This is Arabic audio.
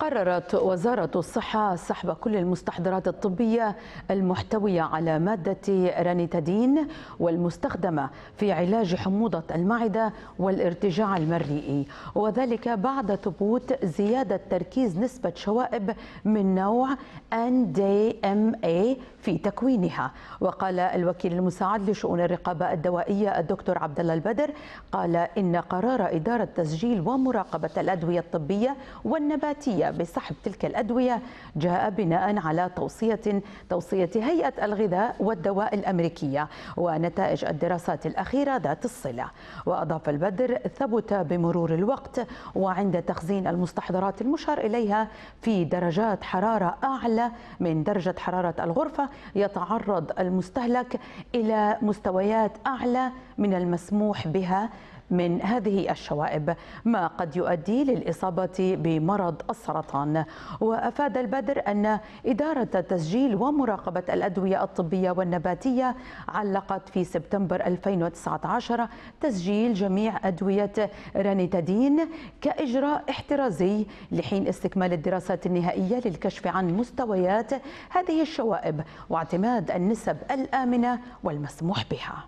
قررت وزارة الصحة سحب كل المستحضرات الطبية المحتوية على مادة رانيتادين والمستخدمة في علاج حموضة المعدة والارتجاع المريئي وذلك بعد ثبوت زيادة تركيز نسبة شوائب من نوع NDMA في تكوينها وقال الوكيل المساعد لشؤون الرقابة الدوائية الدكتور عبد الله البدر قال إن قرار إدارة تسجيل ومراقبة الأدوية الطبية والنباتية بسحب تلك الأدوية جاء بناء على توصية توصية هيئة الغذاء والدواء الأمريكية ونتائج الدراسات الأخيرة ذات الصلة وأضاف البدر ثبت بمرور الوقت وعند تخزين المستحضرات المشار إليها في درجات حرارة أعلى من درجة حرارة الغرفة يتعرض المستهلك إلى مستويات أعلى من المسموح بها من هذه الشوائب ما قد يؤدي للإصابة بمرض السرطان وأفاد البدر أن إدارة تسجيل ومراقبة الأدوية الطبية والنباتية علقت في سبتمبر 2019 تسجيل جميع أدوية رانيتادين كإجراء احترازي لحين استكمال الدراسات النهائية للكشف عن مستويات هذه الشوائب واعتماد النسب الآمنة والمسموح بها